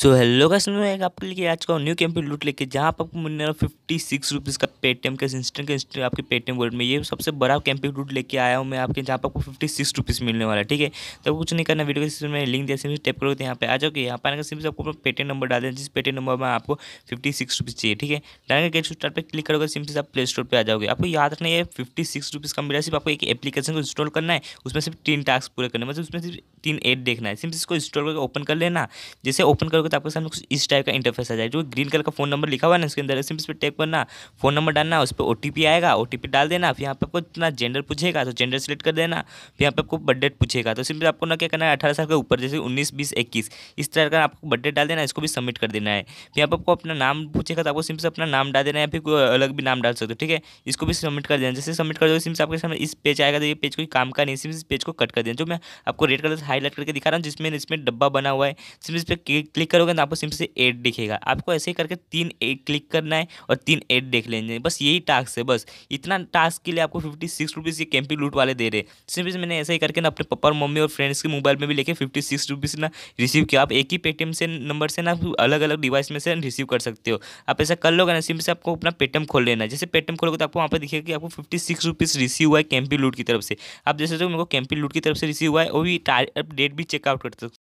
so hello का एक आपके लिए आज का न्यू कैंपेन लूट लेके जहाँ पर आपको मिलने वाला फिफ्टी सिक्स रुपीज़ का पेटीएम का इंस्टेंट का इंस्टेंट आपके पेटीएम वर्ल्ड में ये सबसे बड़ा कैंपेन लूट लेके आया हूँ मैं आपके जहाँ पर आपको फिफ्टी सिक्स रुपीज़ मिलने वाला है ठीक है तो कुछ नहीं करना वीडियो के में लिंक दिया सिम टैप करो तो यहाँ पर आ जाओगे यहाँ पर आगे सिम्स सिम आपको अपना पेटीएम नंबर डाल दें जिस पेटीएम नंबर में आपको फिफ्टी सिक्स रुपीज़ चाहिए ठीक है डायरेक्ट गेट स्टार्ट पर क्लिक करोगे सिम से आप प्ले स्टोर पर आ जाओगे आपको याद रखना है फिफ्टी सिक्स रुपीज़ का मिला सिर्फ आपको एक एप्लीकेशन को इंस्टॉल करना है उसमें सिर्फ तीन टास्क पूरे करना है मतलब उसमें सिर्फ तीन एड देखना है सिम इसको इंस्टॉल करके ओपन कर लेना जैसे ओपन कर करोगे तो आपके सामने कुछ इस टाइप का इंटरफेस आ जाएगा जो ग्रीन कलर का फोन नंबर लिखा हुआ है ना उसके अंदर सिम्स पर टैप करना फोन नंबर डालना उस पर ओ आएगा ओ डाल देना फिर यहाँ पे आपको इतना जेंडर पूछेगा तो जेंडर सेलेक्ट कर देना फिर यहाँ पे आपको बर्थ डेट पूछेगा तो सिंपल आपको ना क्या करना है अठारह साल के ऊपर जैसे उन्नीस बीस इक्कीस इस तरह का आपको बर्थ डेट डाल देना इसको भी सबमिट कर देना है फिर यहाँ पर आपको अपना नाम पूछेगा तो आपको सिम्स अपना नाम डाल देना है फिर कोई अलग भी नाम डाल सकते हो ठीक है इसको भी सबमिट कर देना जैसे सबमिट कर दो सिम्स आपके सामने इस पेज आएगा तो ये पेज कोई काम का नहीं सिम्स पेज को कट कर देना जो मैं आपको रेड कलर से हाईलाइट करके दिखा रहा हूँ जिसमें इसमें डब्बा बना हुआ है सिम्स इस पर क्लिक करोगे ना आपको सिम से एड दिखेगा आपको ऐसे ही करके तीन एड क्लिक करना है और तीन एड देख लेंगे बस यही टास्क है बस इतना टास्क के लिए आपको फिफ्टी सिक्स रुपीज़ ये कैंपी लूट वाले दे रहे सिम से मैंने ऐसे ही करके ना अपने पापा मम्मी और फ्रेंड्स के मोबाइल में भी लेके फिफ्टी सिक्स रुपीज़ ना रिसीव किया आप एक ही पेटीएम से नंबर से ना अलग अलग डिवाइस में से रिसीव कर सकते हो आप ऐसा कर लोगे ना सिम से आपको अपना पेटीएम खोल लेना जैसे पेटीएम खोलोगे तो आपको वहाँ पर दिखेगा कि आपको फिफ्टी सिक्स रुपीज़ रिसीव हुआ है कैंपी लूट की तरफ से आप जैसे जो मेरे को कैंपी लूट की तरफ से रिसीव हुआ है वो भी डेट भी चेकआउट कर सकते